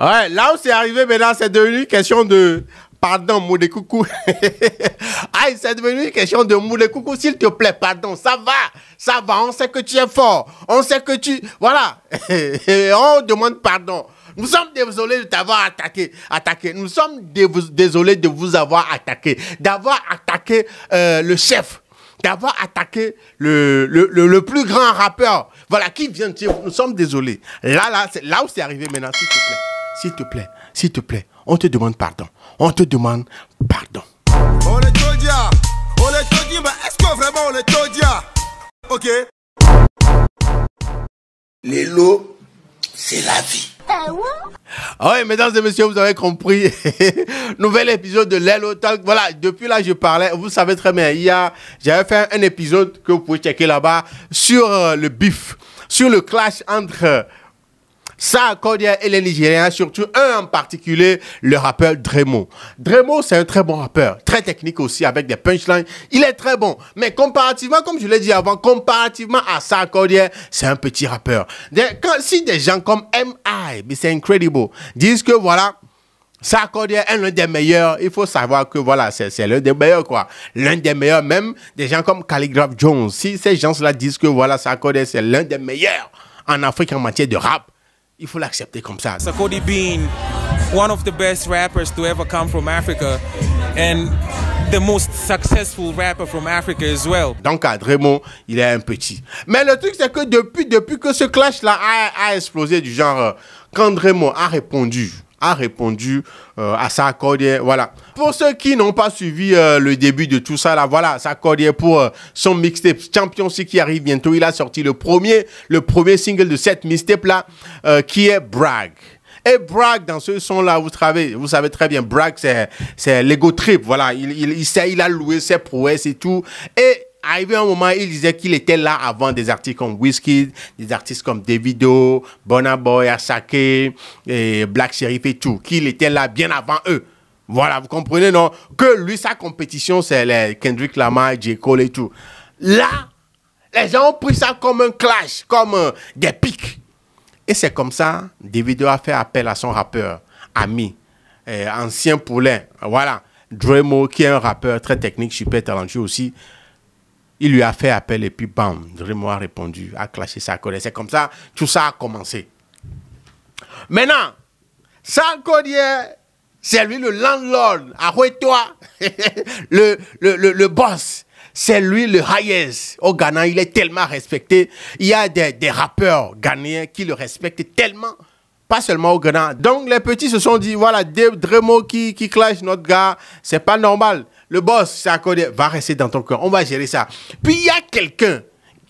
Ouais, là où c'est arrivé maintenant, c'est devenu question de. Pardon, mou de coucou. Aïe, c'est devenu question de mou de coucou, s'il te plaît, pardon. Ça va, ça va, on sait que tu es fort. On sait que tu. Voilà. on demande pardon. Nous sommes désolés de t'avoir attaqué, attaqué. Nous sommes désolés de vous avoir attaqué. D'avoir attaqué euh, le chef. D'avoir attaqué le, le, le, plus grand rappeur. Voilà, qui vient de Nous sommes désolés. Là, là, c'est là où c'est arrivé maintenant, s'il te plaît. S'il te plaît, s'il te plaît, on te demande pardon. On te demande pardon. On est Todia. On est Todia, mais est-ce que vraiment on est Todia Ok. L'élo, c'est la vie. Eh ah oui, mesdames et messieurs, vous avez compris. Nouvel épisode de l'élo Talk. Voilà, depuis là, je parlais. Vous savez très bien, il j'avais fait un épisode que vous pouvez checker là-bas sur euh, le bif, sur le clash entre ça et les Nigériens, surtout un en particulier, le rappeur Dremo. Dremo, c'est un très bon rappeur, très technique aussi, avec des punchlines. Il est très bon. Mais comparativement, comme je l'ai dit avant, comparativement à ça c'est un petit rappeur. si des gens comme M.I., c'est incredible, disent que voilà, Sarkozy est l'un des meilleurs. Il faut savoir que voilà, c'est l'un des meilleurs, quoi. L'un des meilleurs, même des gens comme Calligraph Jones. Si ces gens-là disent que voilà, Sarkozy c'est l'un des meilleurs en Afrique en matière de rap, il faut l'accepter comme ça. So Cody Bean, one of the best rappers to ever come from Africa and the most successful rapper from Africa as well. Donc à Draymond, il est un petit. Mais le truc c'est que depuis depuis que ce clash là a, a explosé du genre euh, quand Draymond a répondu a répondu euh, à sa cordière. Voilà. Pour ceux qui n'ont pas suivi euh, le début de tout ça, là, voilà, sa cordière pour euh, son mixtape champion ce qui arrive bientôt. Il a sorti le premier, le premier single de cette mixtape là, qui est Brag. Et Bragg, dans ce son-là, vous savez, vous savez très bien, Bragg, c'est l'ego trip. Voilà, il, il, il, sait, il a loué ses prouesses et tout. Et arrivé un moment, il disait qu'il était là avant des artistes comme Whiskey, des artistes comme Davido, Bonaboy, Boy, Asake, et Black Sheriff et tout, qu'il était là bien avant eux. Voilà, vous comprenez, non Que lui, sa compétition, c'est les Kendrick Lamar, J. Cole et tout. Là, les gens ont pris ça comme un clash, comme euh, des pics. Et c'est comme ça, Davido a fait appel à son rappeur, ami, ancien poulet. voilà. Dremo, qui est un rappeur très technique, super talentueux aussi. Il lui a fait appel et puis bam, Dremo a répondu, a clashé colère, C'est comme ça, tout ça a commencé. Maintenant, Sarkozy, c'est lui le landlord, arrête-toi, ah le, le, boss. C'est lui le highest au Ghana. Il est tellement respecté. Il y a des, des rappeurs ghanéens qui le respectent tellement pas seulement au Ghana. Donc les petits se sont dit, voilà, Dremo qui, clash notre gars, c'est pas normal. Le boss, c'est accordé, va rester dans ton cœur, on va gérer ça. Puis il y a quelqu'un,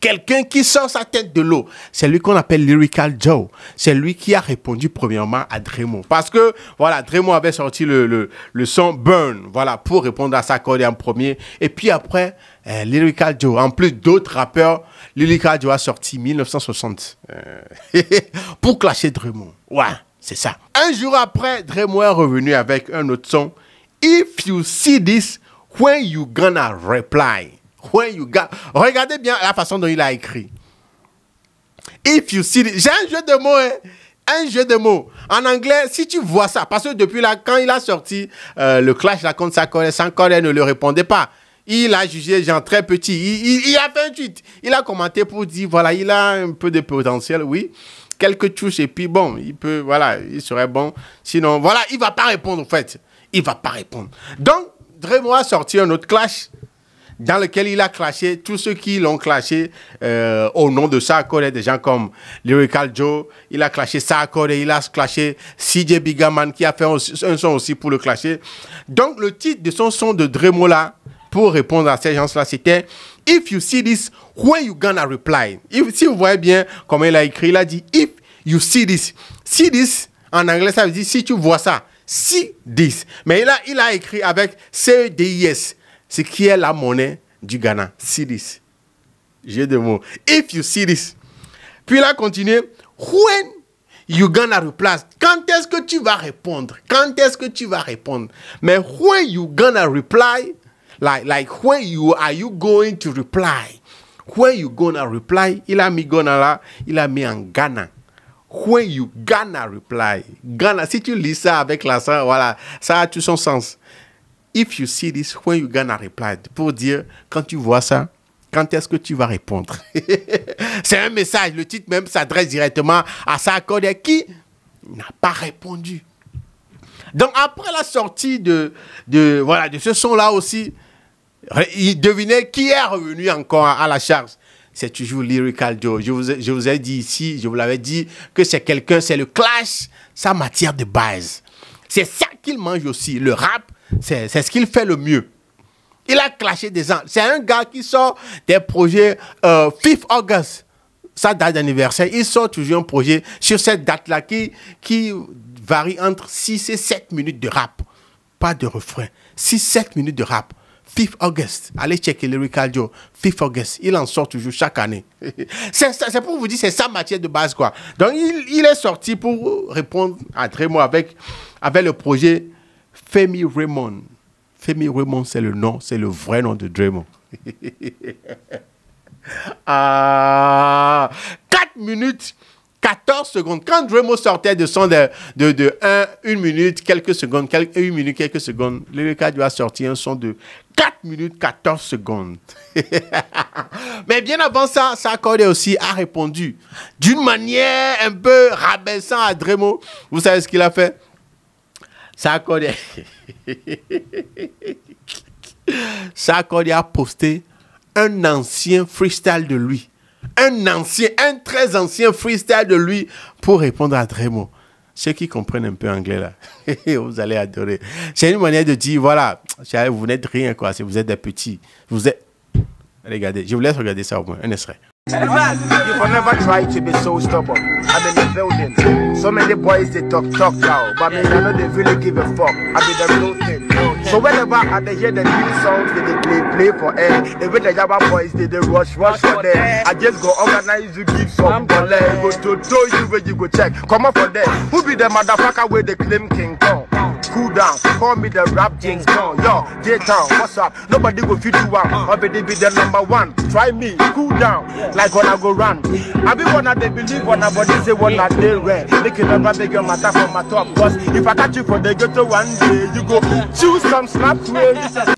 quelqu'un qui sort sa tête de l'eau. C'est lui qu'on appelle Lyrical Joe. C'est lui qui a répondu premièrement à Dremo. Parce que, voilà, Dremo avait sorti le, le, le son Burn, voilà, pour répondre à sa en premier. Et puis après, euh, Lyrical Joe. En plus d'autres rappeurs, Lyrical Joe a sorti 1960 euh, pour clasher Drummond. Ouais, c'est ça. Un jour après, Drummond est revenu avec un autre son. If you see this, when you gonna reply? When you got... Regardez bien la façon dont il a écrit. If you see this... J'ai un jeu de mots, hein? un jeu de mots. En anglais, si tu vois ça, parce que depuis là, quand il a sorti euh, le clash, la contre sa collègue, encore elle ne le répondait pas il a jugé gens très petit. Il, a fait un tweet. Il a commenté pour dire, voilà, il a un peu de potentiel, oui. Quelques touches et puis bon, il peut, voilà, il serait bon. Sinon, voilà, il va pas répondre en fait. Il va pas répondre. Donc, Draymond a sorti un autre clash dans lequel il a clashé tous ceux qui l'ont clashé euh, au nom de colère. des gens comme Lyrical Joe, il a clashé colère. il a clashé CJ Bigaman qui a fait un, son aussi pour le clasher. Donc le titre de son son de Dremola, pour répondre à ces gens-là, c'était If you see this, when you gonna reply? si vous voyez bien comment il a écrit, il a dit If you see this. See this, en anglais, ça veut dire si tu vois ça. See this. Mais là, il, a écrit avec CDIS, ce qui est la monnaie du Ghana. See this. J'ai deux mots. If you see this. Puis là, continué « When you gonna reply? Quand est-ce que tu vas répondre? Quand est-ce que tu vas répondre? Mais when you gonna reply? like like when you are you going to reply When you gonna reply ila mi gonna Il a mi en Ghana when you gonna reply Ghana si tu lis ça avec la ça, voilà ça a tout son sens if you see this when you gonna reply pour dire quand tu vois ça quand est-ce que tu vas répondre C'est un message. Le titre même s'adresse directement à Sakode qui n'a pas répondu. Donc après la sortie de, de, voilà, de ce son-là aussi, il devinait qui est revenu encore à la charge c'est toujours Lyrical Joe. Je vous, ai, dit ici, je vous l'avais dit, que c'est quelqu'un, c'est le clash, sa matière de base. C'est ça qu'il mange aussi. Le rap, c'est ce qu'il fait le mieux. Il a clashé des ans, C'est un gars qui sort des projets euh, 5 August, sa date d'anniversaire. Il sort toujours un projet sur cette date-là qui, qui varie entre 6 et 7 minutes de rap. Pas de refrain. 6-7 minutes de rap. 5 August. Allez checker Lyrical Joe. 5 August. Il en sort toujours chaque année. c'est pour vous dire, c'est sa matière de base, quoi. Donc, il, est sorti pour répondre à Draymond avec, le projet Femi Raymond. Femi Raymond, c'est le nom, c'est le vrai nom de Draymond. ah, 4 minutes 14 secondes. Quand Dremo sortait de son de, 1, 1 minute, quelques secondes, quelques, 1 minute, quelques secondes, le a sorti un son de 4 minutes 14 secondes. Mais bien avant ça, Sarkozy aussi a répondu d'une manière un peu rabaissant à Dremo. Vous savez ce qu'il a fait Sarkozy a posté un ancien freestyle de lui. Un ancien, un très ancien freestyle de lui pour répondre à Dremo. Ceux qui comprennent un peu anglais, là, vous allez adorer. C'est une manière de dire, voilà, vous n'êtes rien, quoi. Si vous êtes des petits, vous êtes... Regardez, je vous laisse regarder ça au moins, un extrait. You can never try to be so stubborn. I'm in the building. So many boys, they talk, talk now. But me, I know they really give a fuck. I mean, the real thing. So whenever I they hear the new songs they, they play, play for air. Even the Java boys they, they rush, rush for there. I just go organize you give some dollar. Go to show you where you go check. Come up for there. Who be the motherfucker where they claim King Kong? Cool down, call me the rap James Bond. Yo, J Town, what's up? Nobody go fit you one. I'll be the number one. Try me, cool down, like when I go run. I be one of they believe one of body say what I they wear. Make it a beg your matter for my top. Cause if I catch you for the ghetto one day, you go choose some slap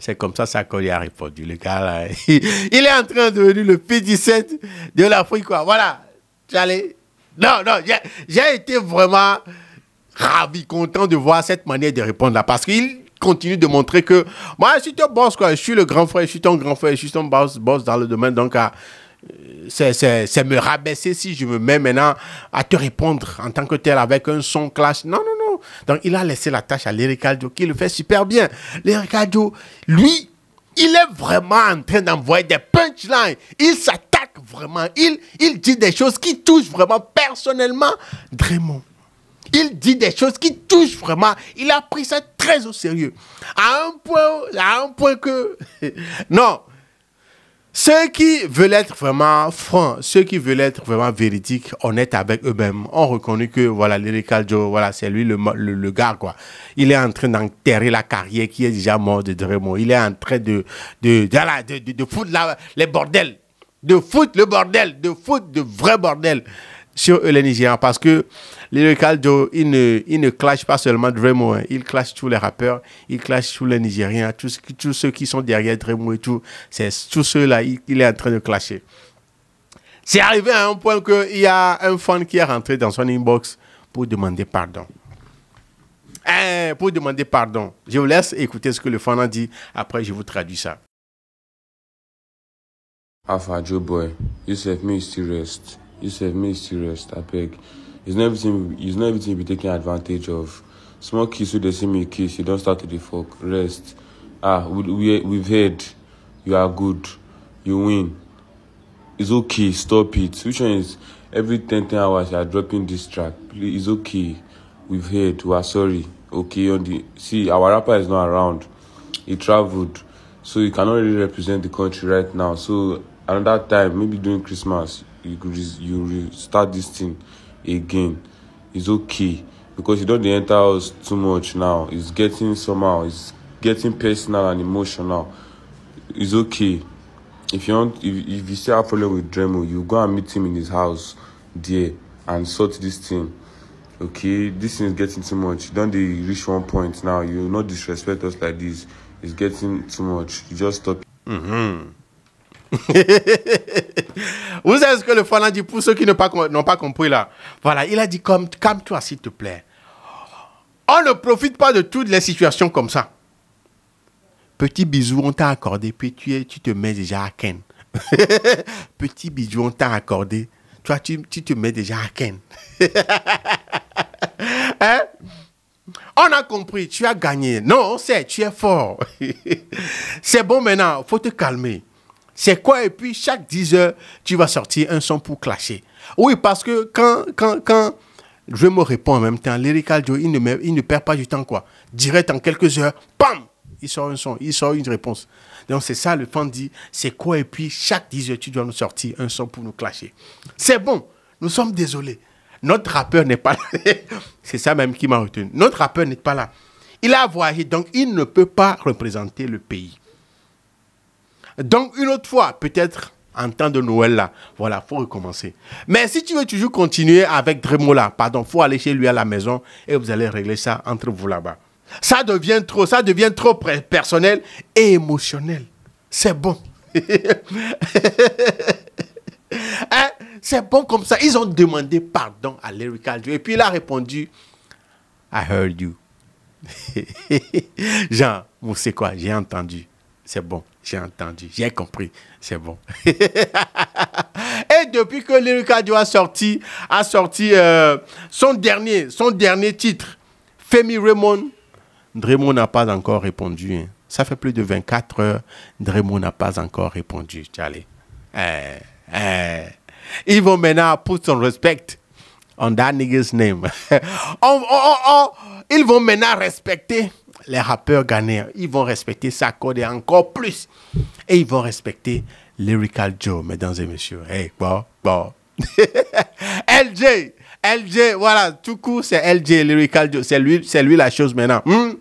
C'est comme ça, ça qu'on lui a répondu. Le gars là, il est en train de devenir le P17 de l'Afrique, quoi. Voilà, j'allais. Non, non, j'ai été vraiment ravi, content de voir cette manière de répondre là. Parce qu'il continue de montrer que moi, je suis ton boss, quoi. Je suis le grand frère, je suis ton grand frère, je suis ton boss, boss dans le domaine. Donc, à, ah, c'est me rabaisser si je me mets maintenant à te répondre en tant que tel avec un son clash. Non, non, non. Donc, il a laissé la tâche à Léric Joe qui le fait super bien. Léric Joe, lui, il est vraiment en train d'envoyer des punchlines. Il s'attaque vraiment. Il, il dit des choses qui touchent vraiment personnellement Draymond. Il dit des choses qui touchent vraiment. Il a pris ça très au sérieux. À un point, à un point que... non. Ceux qui veulent être vraiment francs, ceux qui veulent être vraiment véridiques, honnêtes avec eux-mêmes, ont reconnu que voilà, Lyrical Joe, voilà, c'est lui le, gars, quoi. Il est en train d'enterrer la carrière qui est déjà morte de Draymond. Il est en train de, de, de, de, foutre les bordels. De foutre le bordel, de foutre de vrai bordel sur les Nigériens parce que local Joe, il ne, il ne clash pas seulement Dremo, hein. il clash tous les rappeurs, il clash tous les Nigériens, tous, ceux qui sont derrière Dremo et tout. C'est tous ceux-là, il, est en train de clasher. C'est arrivé à un point qu'il y a un fan qui est rentré dans son inbox pour demander pardon. Hein, pour demander pardon. Je vous laisse écouter ce que le fan a dit, après je vous traduis ça. Alpha Joe Boy, you me still rest. Yusuf, me serious, I beg. It's not everything it's not everything you be taking advantage of. Small kiss they see me kiss, you don't start to the fuck. Rest. Ah, we, we we've heard you are good. You win. It's okay, stop it. Which one is every 10, hours you are dropping this track? Please, it's okay. We've heard. We are sorry. Okay, on the see, our rapper is not around. He traveled. So he cannot really represent the country right now. So another time maybe during christmas you you start this thing again it's okay because you don't enter us too much now it's getting somehow it's getting personal and emotional it's okay if you want if, if you still have problem with dremo you go and meet him in his house there and sort this thing okay this thing is getting too much don't they reach one point now you not disrespect us like this it's getting too much you just stop mm-hmm. Vous savez ce que le a dit pour ceux qui n'ont pas, compris là Voilà, il a dit calme-toi s'il te plaît. On ne profite pas de toutes les situations comme ça. Petit bisou, on t'a accordé, puis tu, te mets déjà à Ken. Petit bisou, on t'a accordé. Toi, tu, tu, te mets déjà à Ken. hein? On a compris, tu as gagné. Non, on sait, tu es fort. C'est bon maintenant, faut te calmer c'est quoi Et puis chaque 10 heures, tu vas sortir un son pour clasher. Oui, parce que quand, je me réponds en même temps, Lyrical Joe, il ne, il ne perd pas du temps, quoi. Direct en quelques heures, pam Il sort un son, il sort une réponse. Donc c'est ça, le fan dit, c'est quoi Et puis chaque 10 heures, tu dois nous sortir un son pour nous clasher. C'est bon, nous sommes désolés. Notre rappeur n'est pas là. c'est ça même qui m'a retenu. Notre rappeur n'est pas là. Il a voyagé, donc il ne peut pas représenter le pays. Donc, une autre fois, peut-être en temps de Noël là. Voilà, faut recommencer. Mais si tu veux toujours continuer avec Dremola, pardon, faut aller chez lui à la maison et vous allez régler ça entre vous là-bas. Ça devient trop, ça devient trop personnel et émotionnel. C'est bon. Hein? C'est bon comme ça. Ils ont demandé pardon à Larry Et puis il a répondu I heard you. Jean, vous savez quoi, j'ai entendu. C'est bon. J'ai entendu, j'ai compris, c'est bon. et depuis que Léry a sorti, a sorti euh, son, dernier, son dernier titre, Femi Raymond, Draymond n'a pas encore répondu. Hein. Ça fait plus de 24 heures, Draymond n'a pas encore répondu. Allez. Ils eh, eh. vont maintenant put son respect on that nigga's name. ils vont maintenant respecter les rappeurs ghanéens, ils vont respecter code et encore plus. Et ils vont respecter Lyrical Joe, mesdames et messieurs. Hey, bon, bon. LJ, LJ, voilà, tout court, c'est LJ, Lyrical Joe. C'est lui, c'est lui la chose maintenant. Hmm?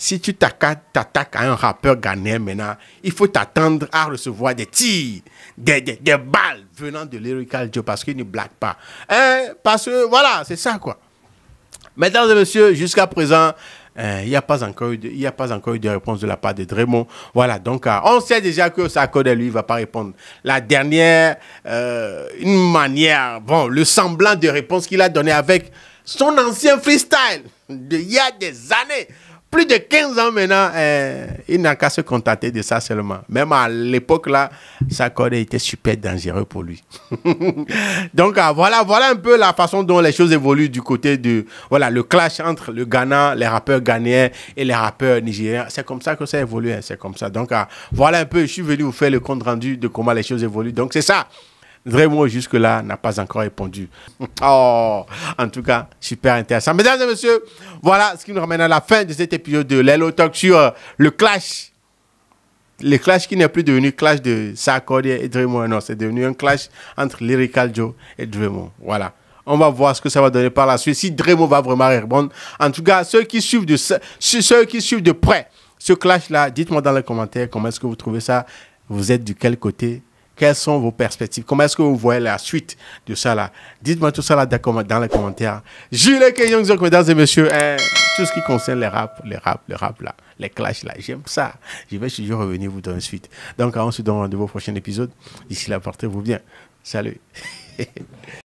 Si tu t'attaques à un rappeur ghanéen maintenant, il faut t'attendre à recevoir des tirs, des, des, des balles venant de Lyrical Joe parce qu'il ne blague pas. Hein? Parce que voilà, c'est ça quoi. Mesdames et messieurs, jusqu'à présent, euh, il n'y a, pas encore eu de, a pas encore eu de réponse de la part de Draymond. Voilà, donc euh, on sait déjà que de lui, ne va pas répondre. La dernière, euh, une manière, bon, le semblant de réponse qu'il a donné avec son ancien freestyle il y a des années plus de 15 ans maintenant, euh, il n'a qu'à se contenter de ça seulement. Même à l'époque là, sa corde était super dangereux pour lui. Donc ah, voilà, voilà un peu la façon dont les choses évoluent du côté de voilà le clash entre le Ghana, les rappeurs ghanéens et les rappeurs nigériens. C'est comme ça que ça évolue, hein, c'est comme ça. Donc ah, voilà un peu, je suis venu vous faire le compte rendu de comment les choses évoluent. Donc c'est ça. Vraiment, jusque-là, n'a pas encore répondu. Oh, en tout cas, super intéressant. Mesdames et messieurs, voilà ce qui nous ramène à la fin de cet épisode de l'Hello Talk sur euh, le clash. Le clash qui n'est plus devenu clash de Sarkozy et Dremont. Non, c'est devenu un clash entre Lyrical Joe et Dremont. Voilà. On va voir ce que ça va donner par la suite. Si Dremont va vraiment répondre. En tout cas, ceux qui suivent de, ceux qui suivent de près ce clash-là, dites-moi dans les commentaires comment est-ce que vous trouvez ça. Vous êtes du quel côté quelles sont vos perspectives Comment est-ce que vous voyez la suite de ça là Dites-moi tout ça là dans les commentaires. Jules Kenyong, mesdames et messieurs, hein, tout ce qui concerne les rap, les rap, le rap là, les clashs là, j'aime ça. Je vais toujours revenir vous donner suite. Donc, on se donne rendez-vous au prochain épisode. D'ici là, portez-vous bien. Salut